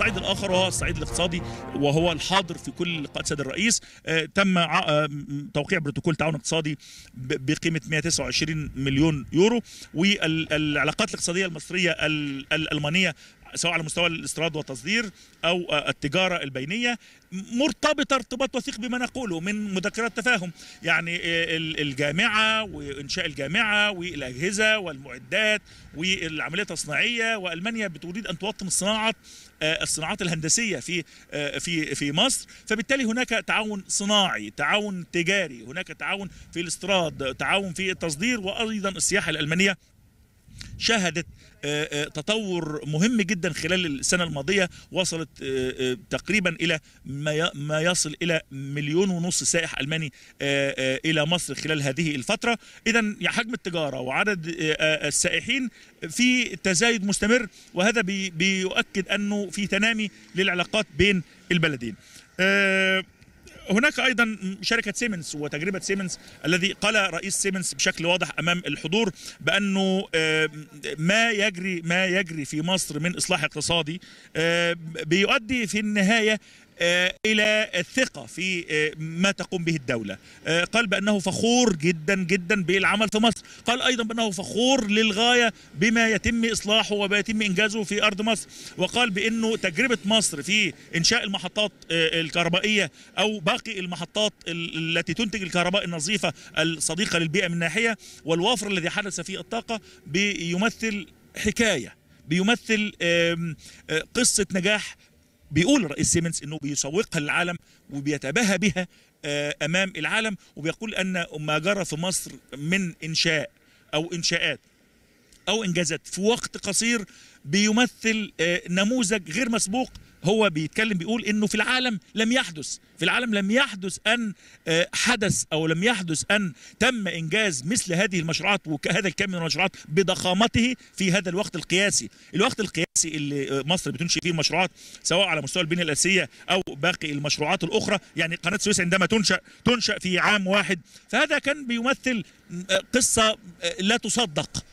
الصعيد الاخر وهو الصعيد الاقتصادي وهو الحاضر في كل لقاءات سيد الرئيس آه، تم آه، توقيع بروتوكول تعاون اقتصادي بقيمه 129 مليون يورو والعلاقات الاقتصاديه المصريه الالمانيه سواء على مستوى الاستيراد والتصدير او آه، التجاره البينيه مرتبطه ارتباط وثيق بما نقوله من مذكرات تفاهم يعني آه، الجامعه وانشاء الجامعه والاجهزه والمعدات والعمليه التصنيعيه والمانيا بتريد ان توطن صناعه آه، الصناعات الهندسيه في في في مصر فبالتالي هناك تعاون صناعي تعاون تجاري هناك تعاون في الاستيراد تعاون في التصدير وايضا السياحه الالمانيه شهدت آه، آه، تطور مهم جدا خلال السنة الماضية وصلت آه، تقريبا إلى ما يصل إلى مليون ونص سائح ألماني إلى مصر خلال هذه الفترة إذا حجم التجارة وعدد السائحين في تزايد مستمر وهذا بيؤكد أنه في تنامي للعلاقات بين البلدين هناك ايضا شركه سيمنز وتجربه سيمنز الذي قال رئيس سيمنز بشكل واضح امام الحضور بانه آه، ما يجري ما يجري في مصر من اصلاح اقتصادي آه، بيؤدي في النهايه آه، الى الثقه في آه، ما تقوم به الدوله آه، قال بانه فخور جدا جدا بالعمل في مصر قال ايضا بانه فخور للغايه بما يتم اصلاحه وما يتم انجازه في ارض مصر وقال بانه تجربه مصر في انشاء المحطات الكهربائيه او باقي المحطات التي تنتج الكهرباء النظيفه الصديقه للبيئه من ناحيه والوفر الذي حدث في الطاقه بيمثل حكايه بيمثل قصة نجاح بيقول رئيس سيمنز انه بيسوقها للعالم وبيتباهى بها آه، امام العالم وبيقول ان ما جرى في مصر من انشاء او انشاءات أو إنجازات في وقت قصير بيمثل آه، نموذج غير مسبوق هو بيتكلم بيقول انه في العالم لم يحدث في العالم لم يحدث ان آه، حدث او لم يحدث ان تم انجاز مثل هذه المشروعات وهذا الكم من المشروعات بضخامته في هذا الوقت القياسي الوقت القياسي اللي آه، مصر بتنشئ فيه المشروعات سواء على مستوى البنيه الاساسيه او باقي المشروعات الاخرى يعني قناه السويس عندما تنشا تنشا في عام واحد فهذا كان بيمثل قصه لا تصدق